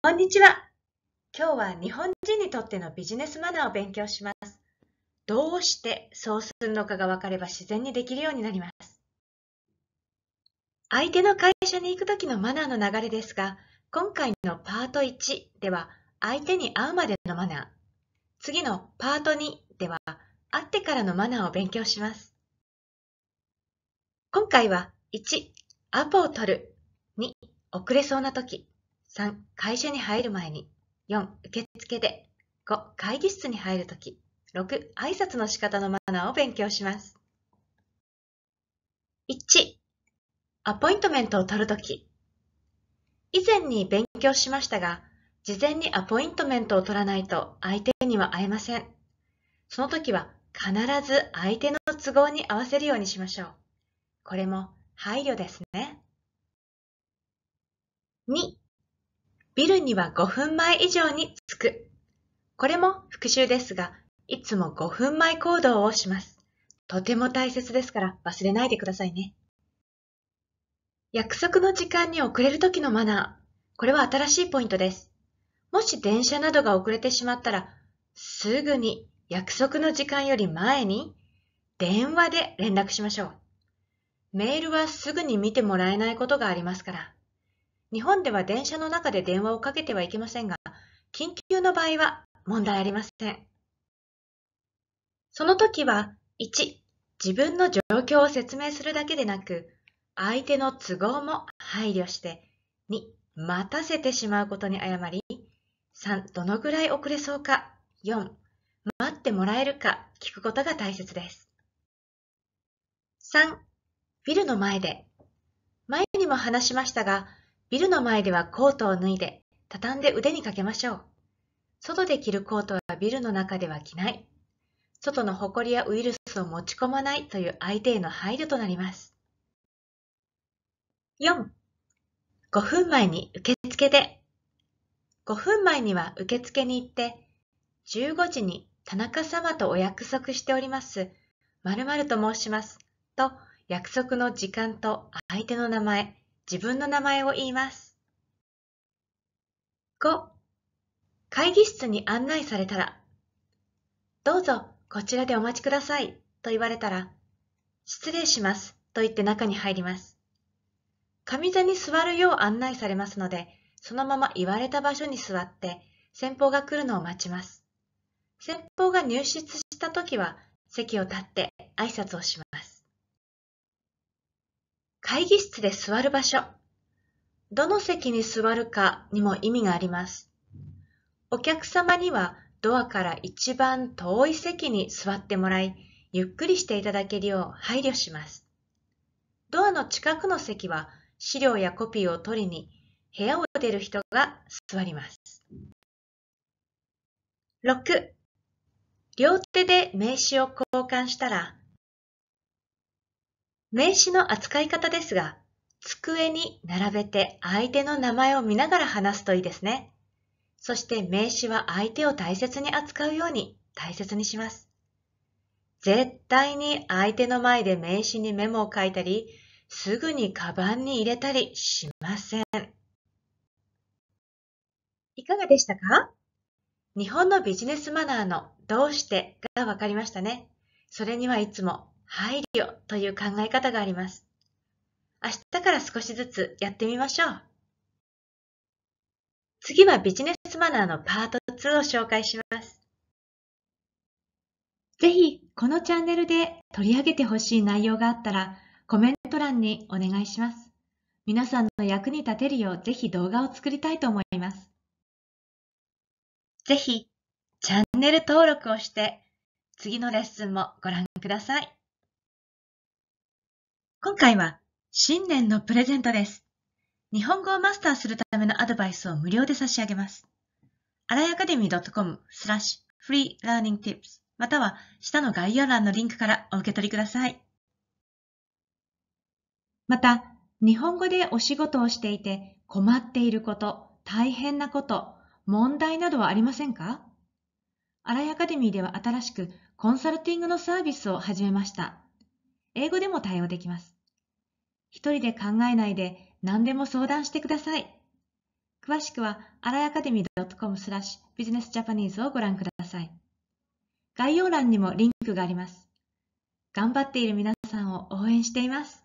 こんにちは。今日は日本人にとってのビジネスマナーを勉強します。どうしてそうするのかが分かれば自然にできるようになります。相手の会社に行く時のマナーの流れですが、今回のパート1では相手に会うまでのマナー、次のパート2では会ってからのマナーを勉強します。今回は1、アポを取る、2、遅れそうな時、3、会社に入る前に。4、受付で。5、会議室に入るとき。6、挨拶の仕方のマナーを勉強します。1、アポイントメントを取るとき。以前に勉強しましたが、事前にアポイントメントを取らないと相手には会えません。その時は必ず相手の都合に合わせるようにしましょう。これも配慮ですね。2. ビルには5分前以上に着く。これも復習ですが、いつも5分前行動をします。とても大切ですから忘れないでくださいね。約束の時間に遅れる時のマナー。これは新しいポイントです。もし電車などが遅れてしまったら、すぐに約束の時間より前に電話で連絡しましょう。メールはすぐに見てもらえないことがありますから。日本では電車の中で電話をかけてはいけませんが、緊急の場合は問題ありません。その時は、1、自分の状況を説明するだけでなく、相手の都合も配慮して、2、待たせてしまうことに誤り、3、どのぐらい遅れそうか、4、待ってもらえるか聞くことが大切です。3、ビルの前で。前にも話しましたが、ビルの前ではコートを脱いで、畳んで腕にかけましょう。外で着るコートはビルの中では着ない。外のホコリやウイルスを持ち込まないという相手への配慮となります。4. 5分前に受付で。5分前には受付に行って、15時に田中様とお約束しております。〇〇と申します。と、約束の時間と相手の名前、自分の名前を言います。5. 会議室に案内されたら、どうぞこちらでお待ちくださいと言われたら、失礼しますと言って中に入ります。上座に座るよう案内されますので、そのまま言われた場所に座って先方が来るのを待ちます。先方が入室した時は席を立って挨拶をします。会議室で座る場所。どの席に座るかにも意味があります。お客様にはドアから一番遠い席に座ってもらい、ゆっくりしていただけるよう配慮します。ドアの近くの席は資料やコピーを取りに部屋を出る人が座ります。6. 両手で名刺を交換したら、名詞の扱い方ですが、机に並べて相手の名前を見ながら話すといいですね。そして名詞は相手を大切に扱うように大切にします。絶対に相手の前で名詞にメモを書いたり、すぐにカバンに入れたりしません。いかがでしたか日本のビジネスマナーのどうしてがわかりましたね。それにはいつも配慮という考え方があります。明日から少しずつやってみましょう。次はビジネスマナーのパート2を紹介します。ぜひ、このチャンネルで取り上げてほしい内容があったら、コメント欄にお願いします。皆さんの役に立てるよう、ぜひ動画を作りたいと思います。ぜひ、チャンネル登録をして、次のレッスンもご覧ください。今回は新年のプレゼントです。日本語をマスターするためのアドバイスを無料で差し上げます。あらやアカデミー .com スラッシュフリーラーニングティップスまたは下の概要欄のリンクからお受け取りください。また、日本語でお仕事をしていて困っていること、大変なこと、問題などはありませんかアライアカデミーでは新しくコンサルティングのサービスを始めました。英語でも対応できます。一人で考えないで何でも相談してください。詳しくは、あらやかでみ .com スラッシュビジネスジャパニーズをご覧ください。概要欄にもリンクがあります。頑張っている皆さんを応援しています。